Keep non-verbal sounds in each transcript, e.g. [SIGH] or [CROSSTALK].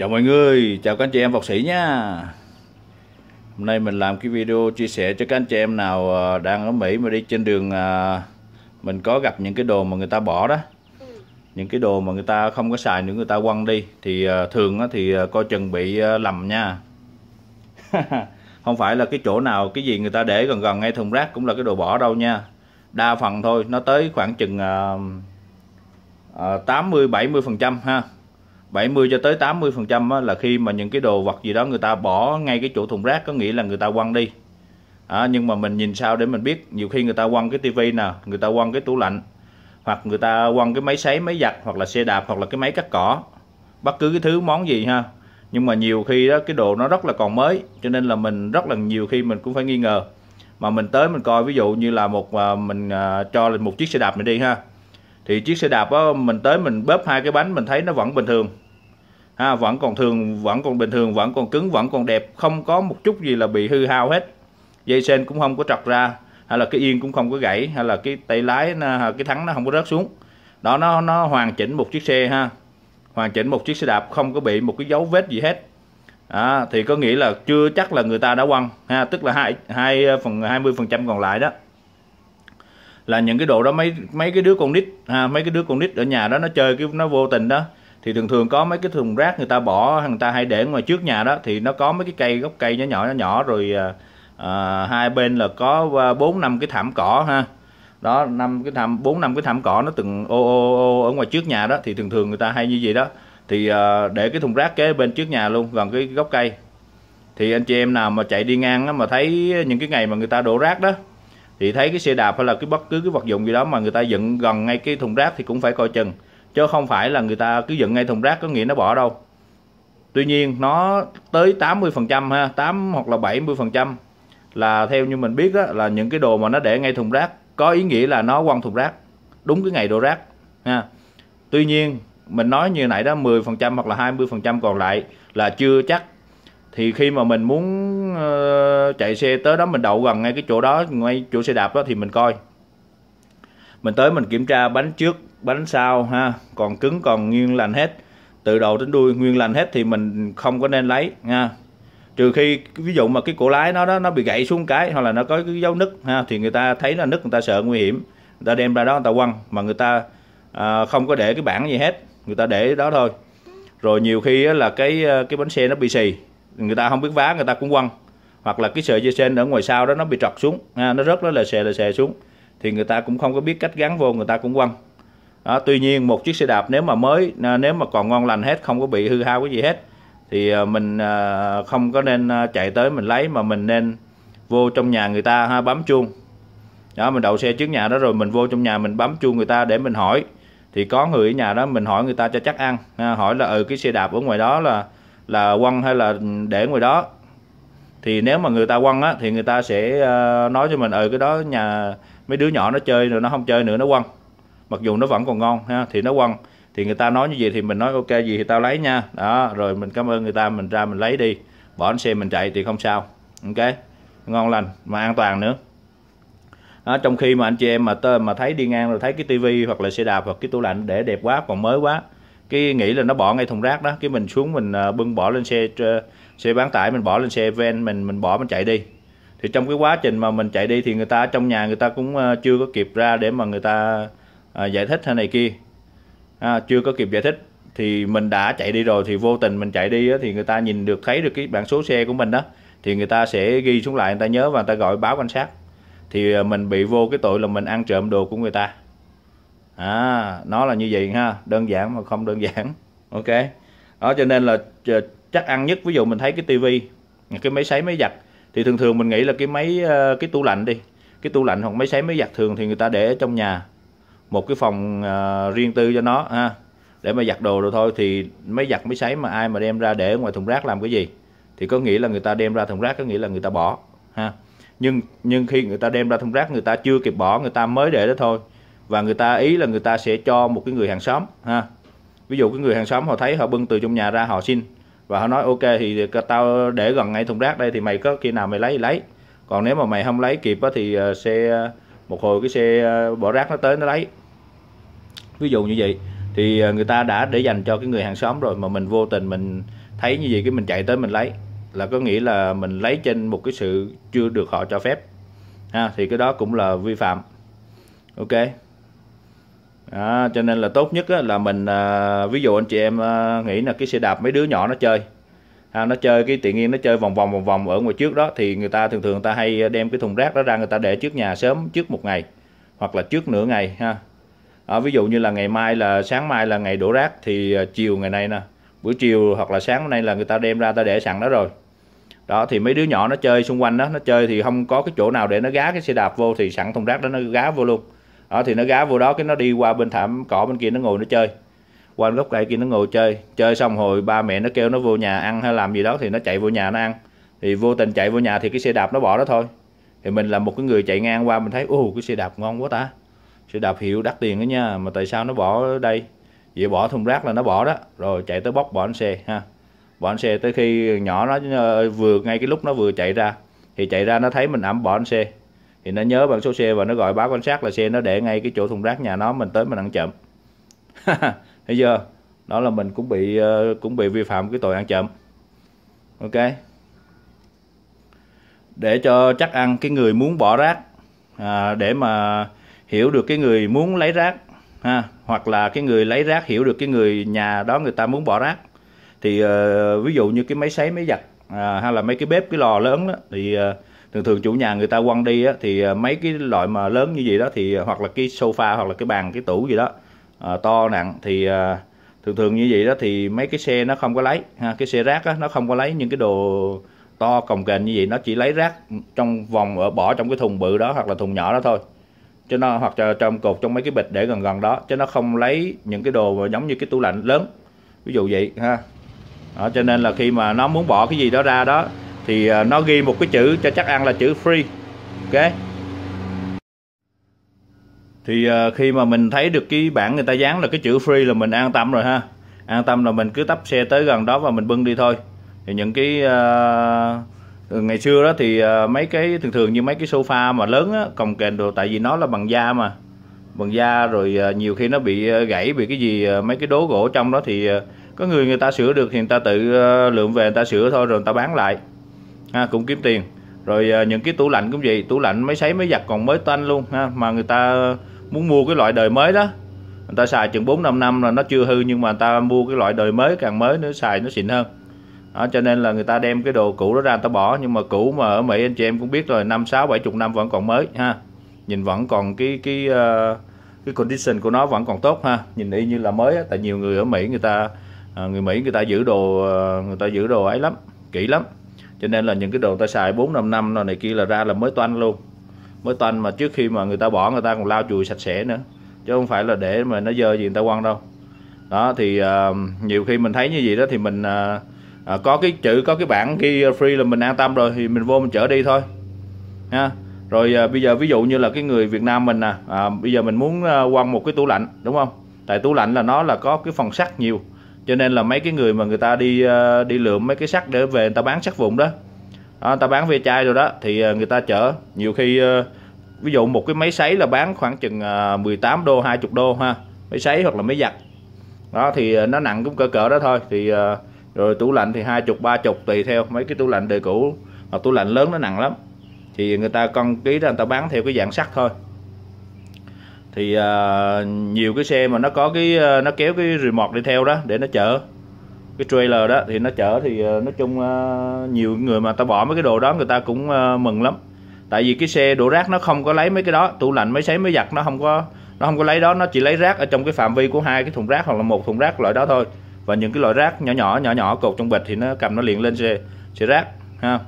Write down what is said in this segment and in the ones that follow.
Chào mọi người, chào các anh chị em học sĩ nha Hôm nay mình làm cái video chia sẻ cho các anh chị em nào ờ, đang ở Mỹ mà đi trên đường ờ, Mình có gặp những cái đồ mà người ta bỏ đó ừ. Những cái đồ mà người ta không có xài nữa người ta quăng đi Thì ờ, thường thì coi chừng bị lầm nha [LAUGHS] Không phải là cái chỗ nào cái gì người ta để gần gần ngay thùng rác cũng là cái đồ bỏ đâu nha Đa phần thôi, nó tới khoảng chừng 80-70% ha 70 cho tới 80% phần trăm là khi mà những cái đồ vật gì đó người ta bỏ ngay cái chỗ thùng rác có nghĩa là người ta quăng đi à, nhưng mà mình nhìn sao để mình biết nhiều khi người ta quăng cái tivi nè người ta quăng cái tủ lạnh hoặc người ta quăng cái máy sấy máy giặt hoặc là xe đạp hoặc là cái máy cắt cỏ bất cứ cái thứ món gì ha nhưng mà nhiều khi đó cái đồ nó rất là còn mới cho nên là mình rất là nhiều khi mình cũng phải nghi ngờ mà mình tới mình coi ví dụ như là một à, mình à, cho lên một chiếc xe đạp này đi ha thì chiếc xe đạp đó, mình tới mình bóp hai cái bánh mình thấy nó vẫn bình thường ha, vẫn còn thường vẫn còn bình thường vẫn còn cứng vẫn còn đẹp không có một chút gì là bị hư hao hết dây sen cũng không có trật ra hay là cái yên cũng không có gãy hay là cái tay lái cái thắng nó không có rớt xuống đó nó nó hoàn chỉnh một chiếc xe ha hoàn chỉnh một chiếc xe đạp không có bị một cái dấu vết gì hết à, thì có nghĩa là chưa chắc là người ta đã quăng ha tức là hai hai phần hai mươi phần trăm còn lại đó là những cái đồ đó mấy mấy cái đứa con nít ha mấy cái đứa con nít ở nhà đó nó chơi cái nó vô tình đó thì thường thường có mấy cái thùng rác người ta bỏ người ta hay để ngoài trước nhà đó thì nó có mấy cái cây gốc cây nhỏ nhỏ nhỏ, nhỏ rồi à, à hai bên là có à, bốn năm cái thảm cỏ ha đó năm cái thảm bốn năm cái thảm cỏ nó từng ô, ô ô ở ngoài trước nhà đó thì thường thường người ta hay như vậy đó thì à, để cái thùng rác kế bên trước nhà luôn gần cái gốc cây thì anh chị em nào mà chạy đi ngang đó, mà thấy những cái ngày mà người ta đổ rác đó thì thấy cái xe đạp hay là cái bất cứ cái vật dụng gì đó mà người ta dựng gần ngay cái thùng rác thì cũng phải coi chừng chứ không phải là người ta cứ dựng ngay thùng rác có nghĩa nó bỏ đâu tuy nhiên nó tới 80 phần trăm ha 8 hoặc là 70 phần trăm là theo như mình biết đó, là những cái đồ mà nó để ngay thùng rác có ý nghĩa là nó quăng thùng rác đúng cái ngày đổ rác ha tuy nhiên mình nói như nãy đó 10 phần trăm hoặc là 20 phần trăm còn lại là chưa chắc thì khi mà mình muốn uh, chạy xe tới đó mình đậu gần ngay cái chỗ đó ngay chỗ xe đạp đó thì mình coi mình tới mình kiểm tra bánh trước bánh sau ha còn cứng còn nguyên lành hết từ đầu đến đuôi nguyên lành hết thì mình không có nên lấy nha trừ khi ví dụ mà cái cổ lái nó đó nó bị gãy xuống cái hoặc là nó có cái dấu nứt ha thì người ta thấy là nứt người ta sợ nguy hiểm người ta đem ra đó người ta quăng mà người ta à, không có để cái bảng gì hết người ta để đó thôi rồi nhiều khi là cái ờ, cái bánh xe nó bị xì người ta không biết vá người ta cũng quăng hoặc là cái sợi dây sen ở ngoài sau đó nó bị trật xuống ha, nó rớt nó là xè là xè xuống thì người ta cũng không có biết cách gắn vô người ta cũng quăng đó, tuy nhiên một chiếc xe đạp nếu mà mới à, nếu mà còn ngon lành hết không có bị hư hao cái gì hết thì à, mình à, không có nên chạy tới mình lấy mà mình nên vô trong nhà người ta ha bấm chuông đó mình đậu xe trước nhà đó rồi mình vô trong nhà mình bấm chuông người ta để mình hỏi thì có người ở nhà đó mình hỏi người ta cho chắc ăn ha, hỏi là ừ cái xe đạp ở ngoài đó là là quăng hay là để ngoài đó thì nếu mà người ta quăng á thì người ta sẽ nói cho mình ừ cái đó nhà mấy đứa nhỏ nó chơi rồi nó không chơi nữa nó quăng mặc dù nó vẫn còn ngon ha thì nó quăng thì người ta nói như vậy thì mình nói ok gì thì tao lấy nha đó rồi mình cảm ơn người ta mình ra mình lấy đi bỏ xe mình chạy thì không sao ok ngon lành mà an toàn nữa đó, trong khi mà anh chị em mà tơ mà thấy đi ngang rồi thấy cái tivi hoặc là xe đạp hoặc cái tủ lạnh để đẹp quá còn mới quá cái nghĩ là nó bỏ ngay thùng rác đó cái mình xuống mình ờ, bưng bỏ lên xe ờ, xe bán tải mình bỏ lên xe van mình mình bỏ mình chạy đi thì trong cái quá trình mà mình chạy đi thì người ta trong nhà người ta cũng ờ, chưa có kịp ra để mà người ta à, giải thích hay này kia à, chưa có kịp giải thích thì mình đã chạy đi rồi thì vô tình mình chạy đi thì người ta nhìn được thấy được cái bản số xe của mình đó thì người ta sẽ ghi xuống lại người ta nhớ và người ta gọi báo quan sát thì à, mình bị vô cái tội là mình ăn trộm đồ của người ta à nó là như vậy ha đơn giản mà không đơn giản [LAUGHS] ok đó cho nên là à, chắc ăn nhất ví dụ mình thấy cái tivi cái máy sấy máy giặt thì thường thường mình nghĩ là cái máy à, cái tủ lạnh đi cái tủ lạnh hoặc máy sấy máy giặt thường thì người ta để ở trong nhà một cái phòng uh, riêng tư cho nó ha để mà giặt đồ rồi thôi thì mấy giặt mấy sấy mà ai mà đem ra để ngoài thùng rác làm cái gì thì có nghĩa là người ta đem ra thùng rác có nghĩa là người ta bỏ ha nhưng nhưng khi người ta đem ra thùng rác người ta chưa kịp bỏ người ta mới để đó thôi và người ta ý là người ta sẽ cho một cái người hàng xóm ha ví dụ cái người hàng xóm họ thấy họ bưng từ trong nhà ra họ xin và họ nói ok thì tao để gần ngay thùng rác đây thì mày có khi nào mày lấy thì lấy còn nếu mà mày không lấy kịp á, thì xe ờ, ờ, một hồi cái xe ờ, bỏ rác nó tới nó lấy ví dụ như vậy thì ờ, người ta đã để dành cho cái người hàng xóm rồi mà mình vô tình mình thấy như vậy cái mình chạy tới mình lấy là có nghĩa là mình lấy trên một cái sự chưa được họ cho phép ha thì cái đó cũng là vi phạm ok đó, à, cho nên là tốt nhất á, là mình à, ví dụ anh chị em à, nghĩ là cái xe đạp mấy đứa nhỏ nó chơi ha nó chơi cái tiện nghi nó chơi vòng vòng vòng vòng ở ngoài trước đó thì người ta thường thường người ta hay đem cái thùng rác đó ra người ta để trước nhà sớm trước một ngày hoặc là trước nửa ngày ha à, ví dụ như là ngày mai là sáng mai là ngày đổ rác thì ờ, chiều ngày nay nè buổi chiều hoặc là sáng nay là người ta đem ra ta để sẵn đó rồi đó thì mấy đứa nhỏ nó chơi xung quanh đó nó chơi thì không có cái chỗ nào để nó gá cái xe đạp vô thì sẵn thùng rác đó nó gá vô luôn đó thì nó gá vô đó cái nó đi qua bên thảm cỏ bên kia nó ngồi nó chơi qua gốc cây kia nó ngồi chơi chơi xong hồi ba mẹ nó kêu nó vô nhà ăn hay làm gì đó thì nó chạy vô nhà nó ăn thì vô tình chạy vô nhà thì cái xe đạp nó bỏ đó thôi thì mình là một cái người chạy ngang qua mình thấy ô cái xe đạp ngon quá ta sẽ đạp hiệu đắt tiền đó nha mà tại sao nó bỏ đây vậy bỏ thùng rác là nó bỏ đó rồi chạy tới bóc bỏ anh xe ha bỏ anh xe tới khi nhỏ nó ờ, vừa ngay cái lúc nó vừa chạy ra thì chạy ra nó thấy mình ẩm bỏ anh xe thì nó nhớ bằng số xe và nó gọi báo quan sát là xe nó để ngay cái chỗ thùng rác nhà nó mình tới mình ăn chậm bây giờ đó là mình cũng bị ờ, cũng bị vi phạm cái tội ăn chậm ok để cho chắc ăn cái người muốn bỏ rác à, để mà hiểu được cái người muốn lấy rác ha hoặc là cái người lấy rác hiểu được cái người nhà đó người ta muốn bỏ rác thì uh, ví dụ như cái máy sấy máy giặt à, hay là mấy cái bếp cái lò lớn đó thì uh, thường thường chủ nhà người ta quăng đi á, thì ờ, mấy cái loại mà lớn như vậy đó thì hoặc là cái sofa hoặc là cái bàn cái tủ gì đó uh, to nặng thì uh, thường thường như vậy đó thì mấy cái xe nó không có lấy ha, cái xe rác đó, nó không có lấy những cái đồ to cồng kềnh như vậy nó chỉ lấy rác trong vòng ở bỏ trong cái thùng bự đó hoặc là thùng nhỏ đó thôi cho nó hoặc là trong cột trong mấy cái bịch để gần gần đó cho nó không lấy những cái đồ giống như cái tủ lạnh lớn ví dụ vậy ha đó, cho nên là khi mà nó muốn bỏ cái gì đó ra đó thì à, nó ghi một cái chữ cho chắc ăn là chữ free ok thì à, khi mà mình thấy được cái bảng người ta dán là cái chữ free là mình an tâm rồi ha an tâm là mình cứ tấp xe tới gần đó và mình bưng đi thôi thì những cái uh, Ừ, ngày xưa đó thì à, mấy cái thường thường như mấy cái sofa mà lớn á cồng kềnh đồ tại vì nó là bằng da mà bằng da rồi à, nhiều khi nó bị à, gãy bị cái gì mấy cái đố gỗ trong đó thì có người người ta sửa được thì người ta tự lượm về người ta sửa thôi rồi người ta bán lại ha, cũng kiếm tiền rồi những cái tủ lạnh cũng vậy tủ lạnh máy sấy máy giặt còn mới toanh luôn ha mà người ta muốn mua cái loại đời mới đó người ta xài chừng bốn năm năm là nó chưa hư nhưng mà người ta mua cái loại đời mới càng mới nữa xài nó xịn hơn đó, cho nên là người ta đem cái đồ cũ đó ra người ta bỏ nhưng mà cũ mà ở Mỹ anh chị em cũng biết rồi năm sáu bảy chục năm vẫn còn mới ha nhìn vẫn còn cái cái ờ, cái condition của nó vẫn còn tốt ha nhìn y như là mới tại nhiều người ở Mỹ người ta ờ, người Mỹ người ta giữ đồ ờ, người ta giữ đồ ấy lắm kỹ lắm cho nên là những cái đồ ta xài 4 năm năm rồi này kia là ra là mới toanh luôn mới toanh mà trước khi mà người ta bỏ người ta còn lau chùi sạch sẽ nữa chứ không phải là để mà nó dơ gì người ta quăng đâu đó thì uh, nhiều khi mình thấy như vậy đó thì mình uh, à, có cái chữ có cái bảng ghi ờ, free là mình an tâm rồi thì mình vô mình chở đi thôi ha rồi à, bây giờ ví dụ như là cái người Việt Nam mình nè à, à, bây giờ mình muốn à, quăng một cái tủ lạnh đúng không tại tủ lạnh là nó là có cái phần sắt nhiều cho nên là mấy cái người mà người ta đi à, đi lượm mấy cái sắt để về người ta bán sắt vụn đó à, người ta bán ve chai rồi đó thì người ta chở nhiều khi à, ví dụ một cái máy sấy là bán khoảng chừng à, 18 đô 20 đô ha máy sấy hoặc là máy giặt đó thì nó nặng cũng cỡ cỡ đó thôi thì à, rồi tủ lạnh thì hai chục ba chục tùy theo mấy cái tủ lạnh đời cũ hoặc tủ lạnh lớn nó nặng lắm thì người ta cân ký ra người ta bán theo cái dạng sắt thôi thì uh, nhiều cái xe mà nó có cái à, nó kéo cái remote đi theo đó để nó chở cái trailer đó thì nó chở thì à, nói chung uh, nhiều người mà ta bỏ mấy cái đồ đó người ta cũng uh, mừng lắm tại vì cái xe đổ rác nó không có lấy mấy cái đó tủ lạnh mấy sấy máy giặt nó không có nó không có lấy đó nó chỉ lấy rác ở trong cái phạm vi của hai cái thùng rác hoặc là một thùng rác loại đó thôi và những cái loại rác nhỏ nhỏ nhỏ nhỏ cột trong bịch thì nó cầm nó liền lên xe xe rác ha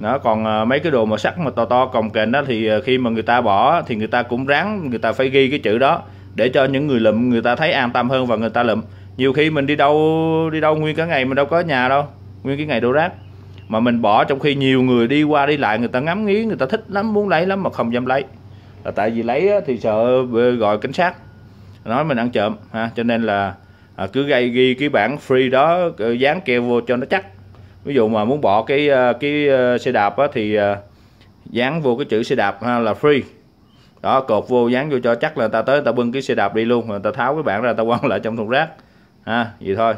nó còn ờ, mấy cái đồ màu sắc mà to to cồng kềnh đó thì ờ, khi mà người ta bỏ thì người ta cũng ráng người ta phải ghi cái chữ đó để cho những người lụm người ta thấy an tâm hơn và người ta lụm nhiều khi mình đi đâu đi đâu nguyên cả ngày mình đâu có nhà đâu nguyên cái ngày đổ rác mà mình bỏ trong khi nhiều người đi qua đi lại người ta ngắm nghía người ta thích lắm muốn lấy lắm mà không dám lấy là tại vì lấy thì sợ ờ, gọi cảnh sát nói mình ăn trộm ha cho nên là à, cứ gây ghi cái bản free đó dán keo vô cho nó chắc ví dụ mà muốn bỏ cái ờ, cái ờ, xe đạp á, thì ờ, dán vô cái chữ xe đạp ha, là free đó cột vô dán vô cho chắc là ta tới ta bưng cái xe đạp đi luôn rồi ta tháo cái bảng ra ta quăng [LAUGHS] lại trong thùng rác ha vậy thôi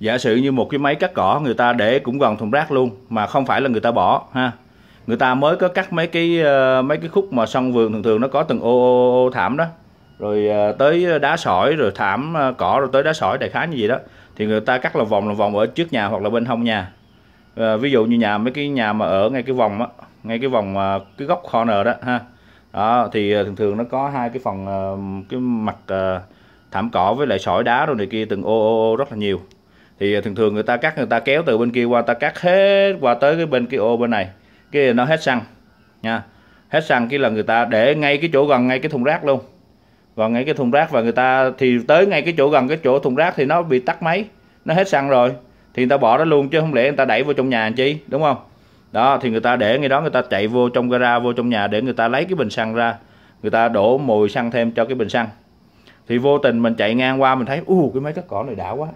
giả sử như một cái máy cắt cỏ người ta để cũng gần thùng rác luôn mà không phải là người ta bỏ ha người ta mới có cắt mấy cái mấy cái khúc mà sân vườn thường thường nó có từng ô ô, ô thảm đó rồi ờ, tới ờ, đá sỏi rồi thảm ờ, cỏ rồi tới đá sỏi đại khái như vậy đó thì người ta cắt là vòng là vòng ở trước nhà hoặc là bên hông nhà à, ví dụ như nhà mấy cái nhà mà ở ngay cái vòng á ngay cái vòng cái góc corner đó ha đó thì thường thường nó có hai cái phần cái mặt thảm cỏ với lại sỏi đá rồi này kia từng ô ô ô rất là nhiều thì thường thường người ta cắt người ta kéo từ bên kia qua ta cắt hết qua tới cái bên kia ô bên này cái nó hết xăng nha hết xăng cái là người ta để ngay cái chỗ gần ngay cái thùng rác luôn vào ngay cái thùng rác và người ta thì tới ngay cái chỗ gần cái chỗ thùng rác thì nó bị tắt máy nó hết xăng rồi thì người ta bỏ nó luôn chứ không lẽ người ta đẩy vô trong nhà làm chi đúng không đó thì người ta để ngay đó người ta chạy vô trong gara vô trong nhà để người ta lấy cái bình xăng ra người ta đổ mùi xăng thêm cho cái bình xăng thì vô tình mình chạy ngang qua mình thấy u uh, cái máy cắt cỏ này đã quá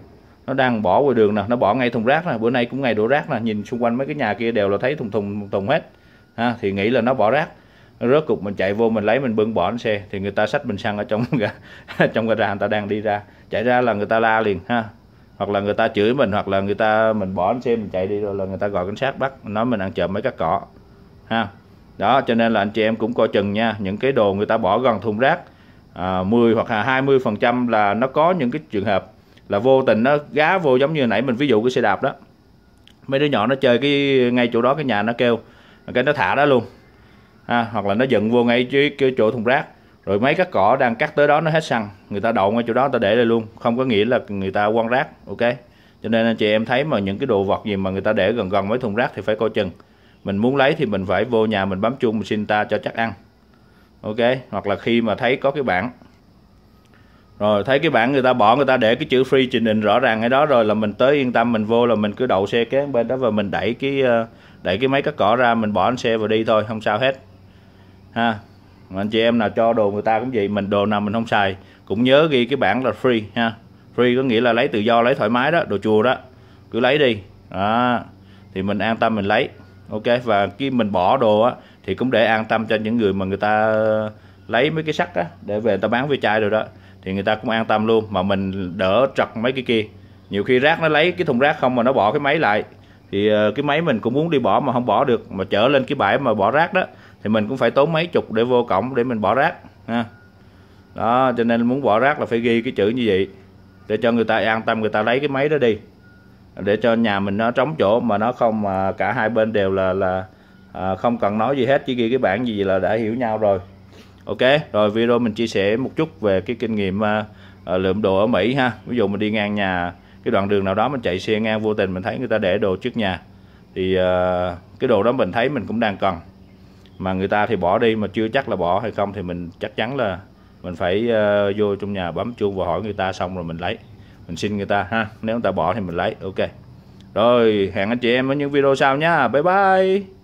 nó đang bỏ ngoài đường nè nó bỏ ngay thùng rác nè bữa nay cũng ngày đổ rác nè nhìn xung quanh mấy cái nhà kia đều là thấy thùng thùng thùng hết ha, thì nghĩ là nó bỏ rác rớt cục mình chạy vô mình lấy mình bưng bỏ lên xe thì người ta xách bình xăng ở trong [LAUGHS] trong cái gara người ta đang đi ra chạy ra là người ta la liền ha hoặc là người ta chửi mình hoặc là người ta mình bỏ lên xe mình chạy đi rồi là người ta gọi cảnh sát bắt nói mình ăn trộm mấy cái cỏ ha đó cho nên là anh chị em cũng coi chừng nha những cái đồ người ta bỏ gần thùng rác à, 10 hoặc là 20 phần trăm là nó có những cái trường hợp là vô tình nó gá vô giống như nãy mình ví dụ cái xe đạp đó mấy đứa nhỏ nó chơi cái ngay chỗ đó cái nhà nó kêu cái nó thả đó luôn ha, hoặc là nó dựng vô ngay dưới cái chỗ thùng rác rồi mấy cái cỏ đang cắt tới đó nó hết xăng người ta đậu ngay chỗ đó người ta để lại luôn không có nghĩa là người ta quăng rác ok cho nên anh chị em thấy mà những cái đồ vật gì mà người ta để gần gần mấy thùng rác thì phải coi chừng mình muốn lấy thì mình phải vô nhà mình bấm chuông mình xin ta cho chắc ăn ok hoặc là khi mà thấy có cái bảng rồi thấy cái bảng người ta bỏ người ta để cái chữ free trình định rõ ràng ở đó rồi là mình tới yên tâm mình vô là mình cứ đậu xe kế bên đó và mình đẩy cái ờ, đẩy cái mấy cắt cỏ ra mình bỏ anh xe vào đi thôi không sao hết ha anh chị em nào cho đồ người ta cũng vậy mình đồ nào mình không xài cũng nhớ ghi cái bảng là free ha free có nghĩa là lấy tự do lấy thoải mái đó đồ chùa đó cứ lấy đi đó thì mình an tâm mình lấy ok và khi mình bỏ đồ á thì cũng để an tâm cho những người mà người ta lấy mấy cái sắt á để về người ta bán ve chai rồi đó thì người ta cũng an tâm luôn mà mình đỡ trật mấy cái kia nhiều khi rác nó lấy cái thùng rác không mà nó bỏ cái máy lại thì ờ, cái máy mình cũng muốn đi bỏ mà không bỏ được mà chở lên cái bãi mà bỏ rác đó thì mình cũng phải tốn mấy chục để vô cổng để mình bỏ rác ha đó cho nên muốn bỏ rác là phải ghi cái chữ như vậy để cho người ta an tâm người ta lấy cái máy đó đi để cho nhà mình nó trống chỗ mà nó không mà cả hai bên đều là là à, không cần nói gì hết chỉ ghi cái bảng gì là đã hiểu nhau rồi ok rồi video mình chia sẻ một chút về cái kinh nghiệm à, à, lượm đồ ở Mỹ ha ví dụ mình đi ngang nhà cái đoạn đường nào đó mình chạy xe ngang vô tình mình thấy người ta để đồ trước nhà thì à, cái đồ đó mình thấy mình cũng đang cần mà người ta thì bỏ đi mà chưa chắc là bỏ hay không thì mình chắc chắn là mình phải uh, vô trong nhà bấm chuông và hỏi người ta xong rồi mình lấy mình xin người ta ha nếu người ta bỏ thì mình lấy ok rồi hẹn anh chị em ở những video sau nha bye bye